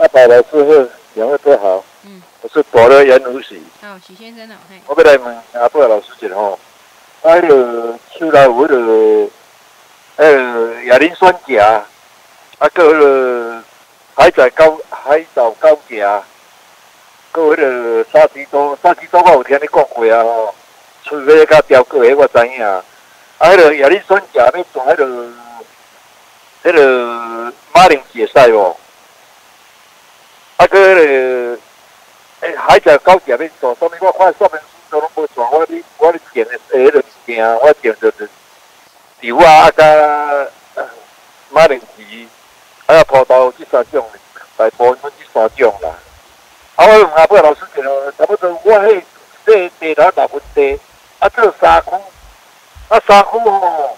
阿伯老师好，两位都好。嗯，我是宝乐严如喜。哦，许先生好。嘿。我过来问阿伯老师下吼。哎，个手头有了，个亚磷酸钾，啊个了，海藻高海藻高钾，个了，沙棘多沙棘多，我有听你讲啊，吼，春尾甲雕过个我知影。啊，个亚磷酸钾要种，啊个，那个马铃薯晒哦。啊，佫嘞，哎，海角高点爿做，上面我看说明书州拢袂错。我哩，我哩拣个，下落是惊，我点就是油啊，啊佮马铃薯有葡萄这三种，来葡萄这三种啦。好用啊，不个老师讲咯，差不多我迄只地头大部分地，啊，做沙库，啊三库吼，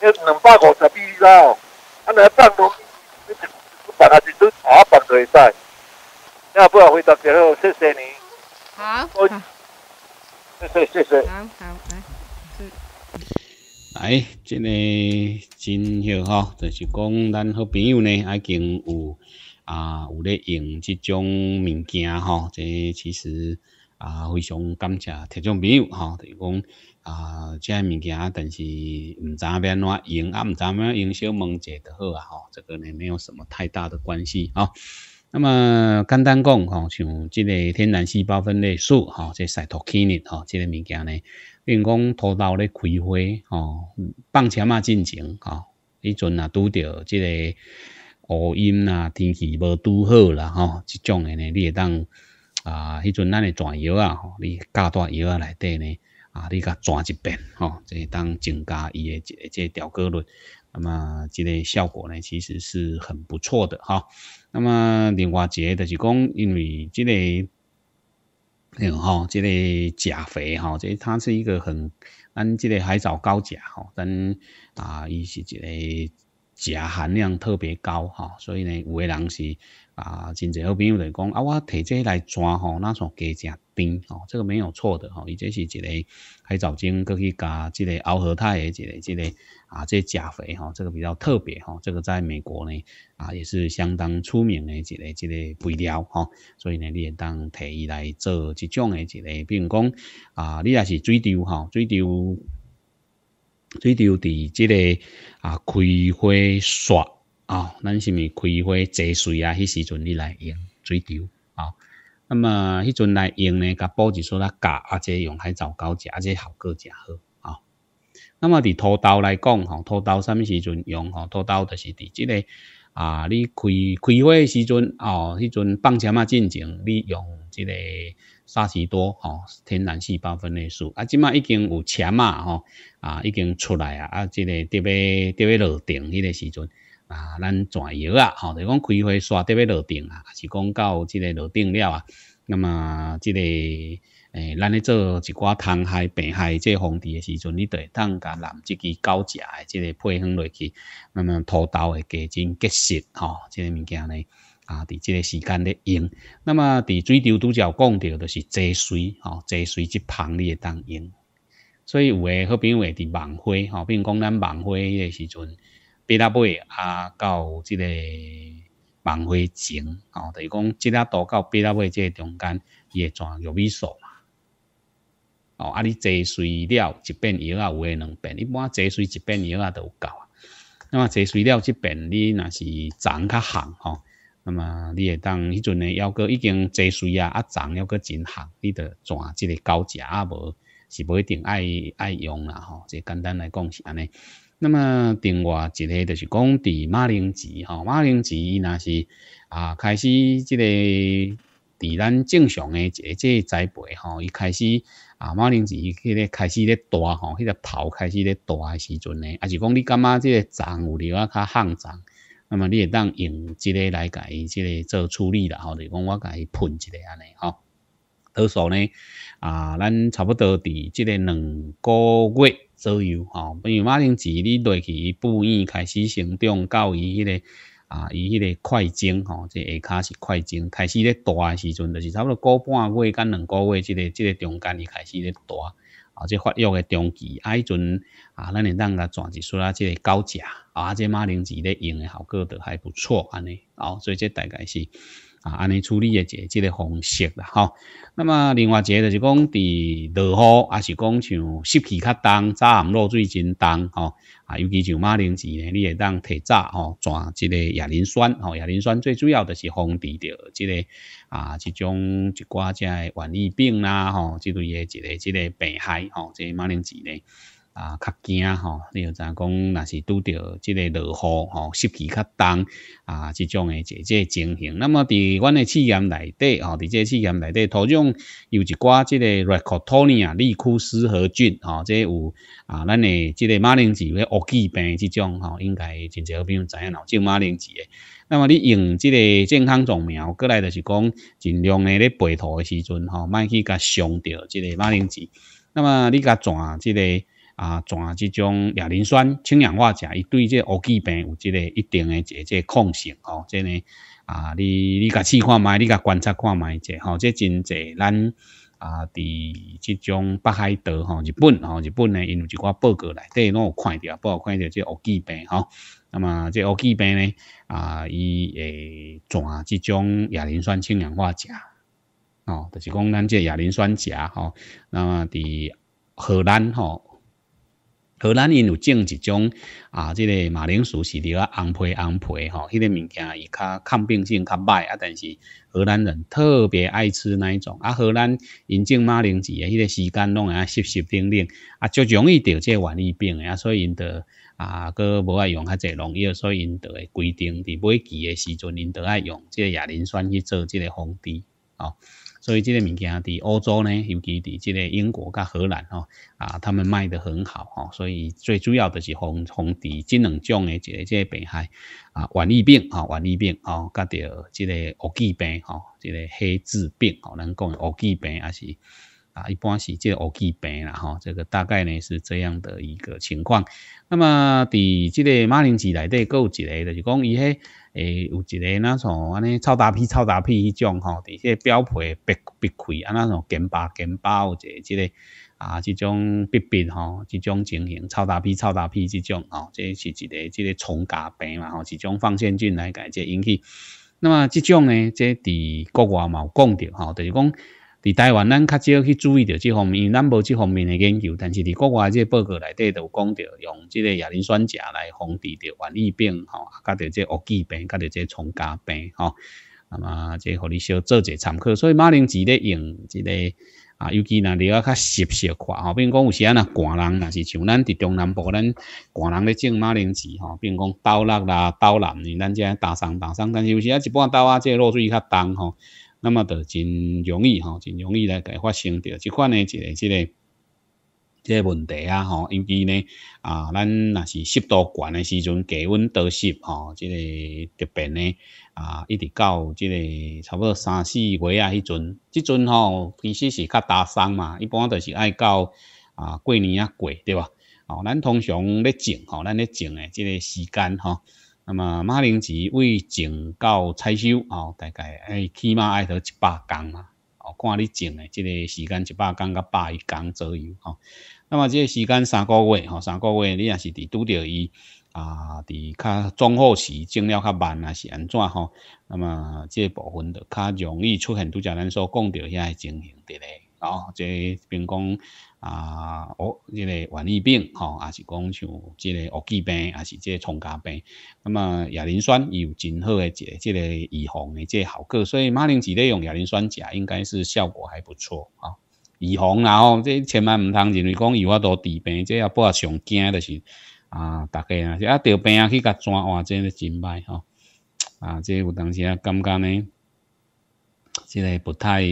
要两百五十米了，啊，来百多米，你一办还是拄土啊办就会使。那不要回答别人，谢谢你。好。谢谢谢谢。好好来。哎，这个真好哈，就是讲咱好朋友呢，已经有啊有咧用这种物件哈，这其实啊非常感谢听种朋友哈，就是讲啊这物件，但是唔知要安怎用，啊唔知要用，少问者就好啊，吼，这个呢没有什么太大的关系啊。那么简单讲，吼，像这个天然细胞分裂素，吼，这赛托克尼，吼，这个物件呢，比如讲土豆咧开花，吼，放车啊进前，吼，以前啊拄到这个乌阴啦，天气无拄好啦，吼，这种呢，你会当啊，以前咱的转药啊，你加大药啊内底呢，啊，你甲转一遍，吼，就是当增加伊的这个调果率。那么这类效果呢，其实是很不错的哈。那么外一个的是讲，因为这类，哈，这类钾肥哈，这它是一个很，咱这类海藻高钾哈，咱啊，伊是这类钾含量特别高哈，所以呢，有个人是。啊，真侪好朋友来讲啊，我摕这来抓吼，那上加食冰吼，这个没有错的吼，伊这是一个海藻精，可去加这个螯合肽的这个这个啊，这钾肥吼，这个比较特别吼，这个在美国呢啊也是相当出名的一个一个肥料吼，所以呢，你会当摕伊来做一种的一个，比如讲啊，你若是水稻吼，水稻水稻伫这个啊开花煞。啊，咱是咪开花节水啊？迄时阵你来用水滴啊。那么迄阵来用呢？甲布纸说较夹，啊，且用海藻膏食，啊，且效果正好啊。那么伫土豆来讲，吼，土豆啥物时阵用？吼？土豆就是伫即个啊，你开开花时阵哦，迄阵放车嘛进前，你用即个沙士多，吼，天然气包分裂素啊，即嘛已经有车嘛，吼啊，已经出来啊，啊，这个特别特别落顶迄个时阵。啊，咱全药啊，吼，就讲开花、刷伫要落定啊，还是讲到即个落定了啊。那么，即个诶，咱咧做一寡通害、病害，即防治的时阵，你就会当甲拿即支高食的即个配方落去。那么，土豆诶加真结实吼，即个物件咧啊，伫即个时间咧用。那么，伫水中拄则有讲着，就是积水，吼，积水即旁会当用。所以有诶好比有诶伫晚花，吼，比如讲咱晚花迄个时阵。B W 啊，到即个万花前吼，就是讲即个多到 B W 即个中间，伊会转玉米索嘛。哦，啊你坐水了，一边摇啊有诶两边，一般坐水一边摇啊都有够啊。那么坐水了这边，你若是长较行吼。那么你会当迄阵诶，要过已经坐水啊，啊长要过真行，你著转即个高架啊无，是不一定爱爱用啦吼。即简单来讲是安尼。那么另外一个就是讲，伫马铃薯吼，马铃薯那是啊开始这个伫咱正常诶，即个栽培吼，伊开始啊马铃薯迄个开始咧大吼，迄个头开始咧大诶时阵咧，啊是讲你感觉即个长有滴啊较硬长，那么你会当用即个来甲伊即个做处理啦吼，就讲我甲伊喷一个安尼吼。到数呢啊，咱差不多伫即个两个月。左右吼，因为马铃薯你落去伊布叶开始成长，到伊迄个啊，伊迄个块茎吼，即下骹是块茎，开始咧大诶时阵，就是差不多个半月甲两个月，即个即个中间伊开始咧大啊，即发育诶中期，啊，迄阵啊，咱人当甲爪一出啊，即个高价啊，即马铃薯咧用诶效果都还不错安尼，哦，所以即大概是。啊，安尼处理的即个方式啦，吼。那么另外一个就是讲，伫落雨，还是讲像湿气较重、早暗落水真重，吼。啊，尤其像马铃薯咧，你会当提早吼转即个亚磷酸，吼亚磷酸最主要的是防止着即个啊，这种一寡只的瘟疫病啦，吼，即类也即个即个病害，吼，即马铃薯咧。啊，较惊吼！你知影讲？若是拄着即个落雨吼，湿气较重啊，即种诶，即个情形。那么伫阮诶试验内底吼，伫即个试验内底土壤有一寡即个 r e c r d t o n i a 利库斯核菌吼，即有啊，咱诶即个马铃薯诶恶忌病即种吼，应该真少朋友知影啦，叫马铃薯诶。那么你用即个健康种苗过来，就是讲尽量诶咧培土诶时阵吼，卖去甲伤着即个马铃薯。那么你甲转即个。啊，啊，这种亚磷酸氢氧化钾，伊对这乌鸡病有一个一定的这这控性哦。这呢，啊，你你甲试看卖，你甲观察看卖一下吼。这真济咱啊，伫这种北海道吼，日本吼，日本呢，因为一寡报告来，底拢有看着，不好看着这乌鸡病吼。那么这乌鸡病呢，啊，伊诶啊，这种亚磷酸氢氧化钾哦，就是讲咱这亚磷酸钾吼。那么伫荷兰吼。荷兰因有种一种啊，这个马铃薯是叫红皮红皮吼，迄个物件伊较抗病性较歹啊，但是荷兰人特别爱吃那一种啊。荷兰因种马铃薯，迄个时间弄下湿湿淋淋啊，就容易得这瘟疫病的啊，所以因就啊，佮冇爱用较侪农药，所以因就规定伫每季的时阵，因就爱用这亚磷酸去做这个防滴哦。所以这个物件伫欧洲呢，尤其伫这个英国甲荷兰哦，啊，他们卖得很好哦。所以最主要的是防防这这两种的这个这个病害啊，晚疫病啊，晚疫病哦，甲着这个黑痣病哦，这个黑痣病可能讲黑痣病也是。啊，一般是这恶疾病啦吼，这个大概呢是这样的一个情况。那么，伫即个马铃薯内底，佫有一个就是讲伊迄，诶，有一个那种安尼超大屁、超大屁迄种吼，伫些表皮鼻鼻开啊，那种根巴根包或者即个啊，即种鼻鼻吼，即种情形，超大屁、超大屁即种吼，即是一个即个虫甲病嘛吼，一种放线菌来解即引起。那么即种呢，即伫国外嘛有讲着吼，就是讲。伫台湾，咱较少去注意到这方面，咱无这方面嘅研究。但是伫国外，即个报告内底就讲到用即个亚磷酸钾来防治着瘟疫病吼，甲着即恶忌病，甲着即虫甲病吼。啊嘛，即互你小做者参考。所以马铃薯咧用即个啊，尤其呐，你啊较潮湿块吼。比如讲，有时啊呐，寒人呐，是像咱伫中南部，咱寒人咧种马铃薯吼。比如讲，包辣啦、包蓝，咱只大生大生。但是有时啊，一般稻啊，即落水较重吼。那么就真容易吼，真容易来发生着即款诶一个即个即个问题啊吼，因为呢啊，咱若是湿度悬的时阵，低温多湿吼，即个特别呢啊，一直到即个差不多三四月啊迄阵，即阵吼其实是较打霜嘛，一般都是爱到啊过年啊过对吧？哦，咱通常咧种吼，咱咧种的即个时间哈。那么马铃薯为种到采收哦，大概哎起码爱得一百工嘛，哦，看你种诶，即个时间一百工到百工左右哦。那么即个时间三个月哦，三个月你也是伫拄着伊啊，伫较壮后期种了较慢啊，是安怎吼？那么即个部分就较容易出现拄则咱所讲到遐个情形的咧哦。即，比如讲。啊，哦，即个顽疾病吼，还是讲像即个恶疾病，啊是即个重甲病，那么亚磷酸有真好诶，这个即个预防诶，即效果，所以马铃薯咧用亚磷酸钾应该是效果还不错啊。预防，然后这千万唔通认为讲有法度治病，即要不啊上惊着是啊，大家啊，啊得病啊去甲转换真的真歹吼，啊，即有当时啊感觉呢，即个不太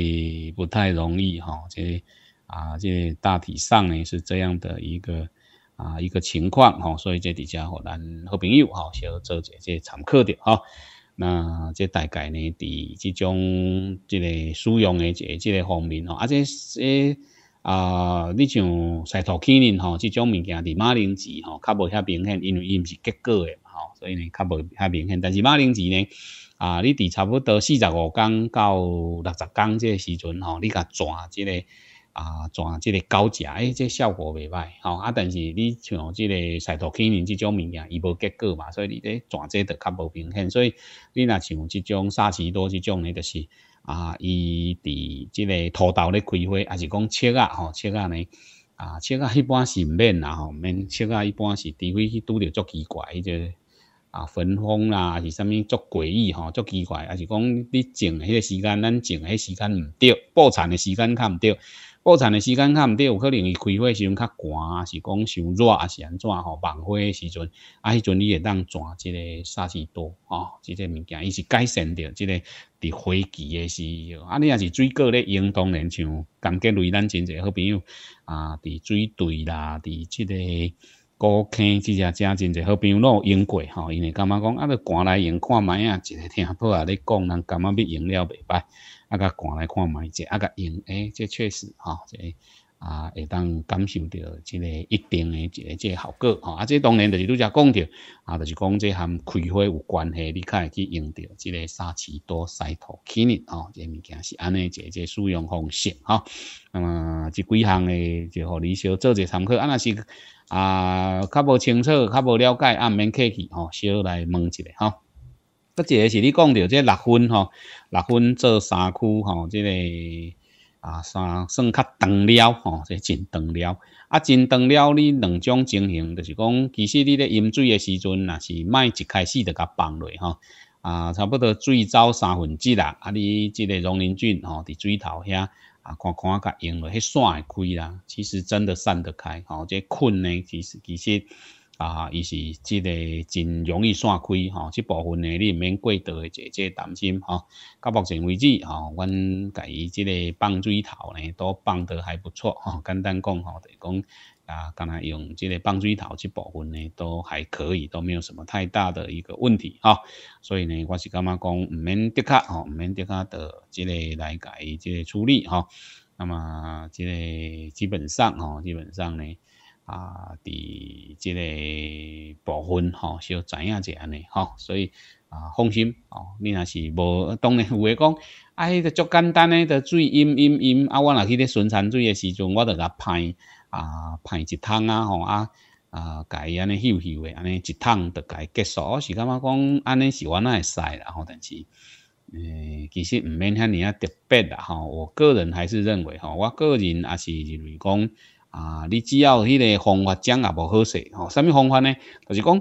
不太容易吼，即。啊，这大体上呢是这样的一个啊一个情况哈，所以这底下吼，咱好朋友哈小做些这常客的哈。那这大概呢，伫这种这个使用诶一个这个方面哦，啊这这啊，你像西头起呢吼，这种物件伫马铃薯吼，较无遐明显，因为伊毋是结果诶嘛吼，所以呢较无遐明显。但是马铃薯呢啊，你伫差不多四十五天到六十天即个时阵吼，你甲转即个。啊，转即个高价，哎，即效果袂歹，好啊。但是你像即个赛道经营即种物件，伊无结果嘛，所以你咧转即的较无平衡。所以你若像即种沙奇多即种咧，就是啊，伊伫即个土豆咧开花，还是讲切啊吼，切啊呢啊，切啊一般是毋免啦吼，免切啊一般是除非去拄着足奇怪，伊就啊，粉风啦，是啥物足诡异吼，足奇怪，还是讲你种个迄个时间，咱种个迄时间毋对，播产的时间较毋对。破产的时间较毋对，有可能伊开会时阵较寒，是讲伤热，啊，是安怎吼？放花的时阵，啊迄阵你会当抓即个啥时多哦，即个物件，伊是改善着这个伫火期的时，啊你也是水果咧，应当然像柑橘雷咱真侪好朋友啊，伫水队啦，伫即个。高坑即只正真侪好朋友拢有用过吼，因为感觉讲啊，着赶来用看卖啊，一个听好啊咧讲，人感觉要用了袂歹，啊甲赶来看卖者，啊甲用，诶，这确实吼，这。啊，会当感受到即个一定的一个即个效果吼，啊，即当然就是你只讲着，啊，就是讲即含开花有关系，你才会去用到即个沙奇多、西土起呢吼。即个物件是安尼一个即使用方式吼。那么即几项诶，就互你小做者参考。啊，若是啊较无清楚、较无了解，啊免客气吼，小来问一下吼。搁一个是你讲着即六分吼，六分做三区吼，即个。啊，算算较长了，吼，这真长了。啊，真长了，你两种情形，就是讲，其实你咧饮水的时阵，呐是卖一开始就甲放落，吼。啊，差不多水走三分之啦，啊，你即个溶磷菌，吼，伫水头遐，啊，看看甲用落，迄线会开啦。其实真的散得开，吼，这困呢，其实其实。啊，伊是即个真容易散开吼，即部分呢你毋免过度的即即担心哈。到目前为止吼，阮家伊即个放水头呢都放得还不错吼。简单讲吼，就讲啊，刚才用即个放水头即部分呢都还可以，都没有什么太大的一个问题吼。所以呢，我是感觉讲毋免叠卡吼，毋免叠卡的即个来家伊即个处理吼。那么即个基本上哦，基本上呢。啊，伫即个部分吼，小知影一下尼吼，所以啊，放心哦，你若是无，当然有诶，讲啊，迄个足简单诶，着水淹淹淹，啊，我若去咧生产水诶时阵，我着甲拍啊，拍一桶啊，吼啊啊，家己安尼休休诶，安尼一桶着己结束，我是感觉讲安尼是我那会使啦，吼，但是诶，其实毋免遐尼啊特别啦，吼，我个人还是认为吼，我个人也是认为讲。啊，你只要迄个方法讲也无好势吼，什么方法呢？就是讲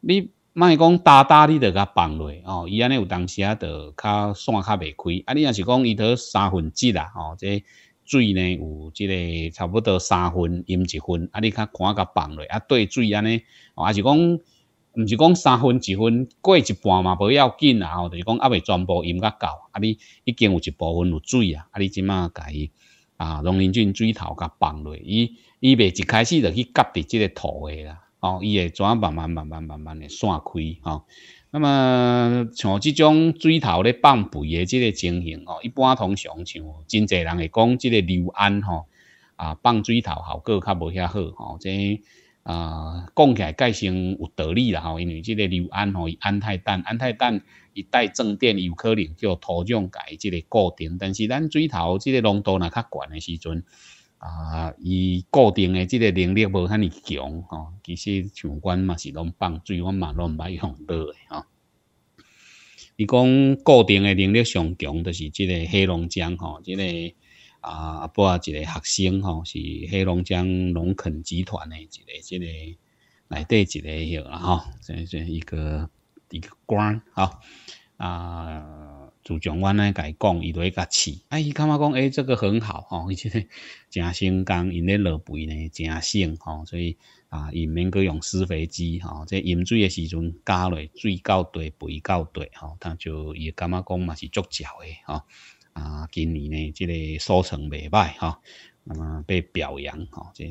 你卖讲呾呾，你着甲放落哦。伊安尼有当时啊，就较散较袂开。啊，你若是讲伊得三分之啦哦，即水呢有即个差不多三分饮一分，啊，你较赶甲放落啊，对水安尼，还是讲毋是讲三分一分过一半嘛，无要紧啦。吼，就是讲也未全部淹甲到，啊，你已经有一部分有水啊，啊，你即马伊啊，龙鳞菌水头甲放落，伊伊未一开始就去夹伫即个土下啦，哦，伊会怎慢慢慢慢慢慢的散开哦。那么像这种水头咧放肥的这个情形哦，一般通常像真侪人会讲这个硫胺吼，啊，放水头效果较无遐好吼，即。啊，讲起来盖先有道理啦吼，因为这个刘安吼，伊安泰蛋，安泰蛋，伊带正电有可能叫土壤改这个固定，但是咱水头这个浓度呐较悬诶时阵，啊，伊固定诶这个能力无遐尼强吼，其实像阮嘛是拢放水，阮嘛拢毋爱用到诶吼。伊讲固定诶能力上强，就是即个黑龙江吼，即个。啊，阿波一个学生吼，是黑龙江农垦集团的一个，这个内底一个迄个吼，即即一个一个官啊。啊，组长，我呢甲伊讲，伊就伊甲饲，啊，伊感觉讲？哎，这个很好吼，伊即个诚成功，因咧落肥呢，诚省吼，所以啊，伊免去用施肥机吼，即饮水的时阵加落水到底，肥到底吼，他就伊感觉讲嘛是足假诶吼。啊，今年呢，这个收成未歹吼，啊，被表扬吼，哈，个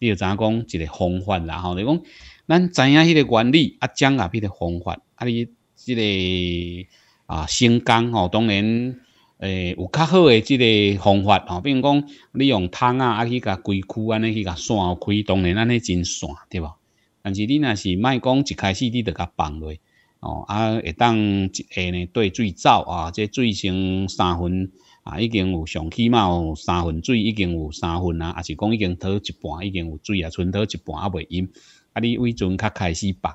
你要怎讲？一个方法，然后你讲，咱知影迄个原理，啊讲啊，迄个方法，啊你这个啊，手工吼，当然诶，有较好诶，这个方法吼，比如讲，你用汤啊，啊去甲规区安尼去甲线开，当然安尼真线对无？但是你若是卖讲一开始，你着甲放落。哦，啊，会当一下呢，对水走啊，这水成三分啊，已经有上起码有三分水已经有三分啊，是讲已经倒一半已经有水啊，剩倒一半啊未淹，啊，你为准较开始放，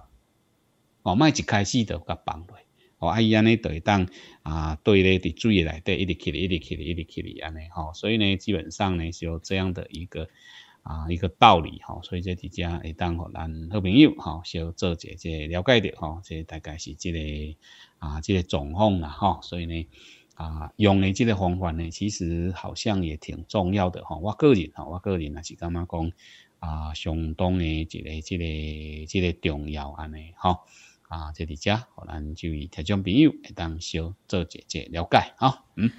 哦，卖一开始就较放落，哦，啊，伊安尼会当啊，对咧，伫水诶内底一直起咧，一直起咧，一直起咧安尼吼，所以呢，基本上呢是有这样的一个。啊，一个道理哈，所以这伫遮会当咱好朋友哈，小做者下了解的哈，这大概是这个啊，这个状况啦哈，所以呢啊，用的这个方法呢，其实好像也挺重要的哈，我个人哈，我个人也是感觉讲啊，相当的这个这个这个重要安尼哈，啊，这遮，互咱就以听众朋友会当小做姐姐了解啊，嗯。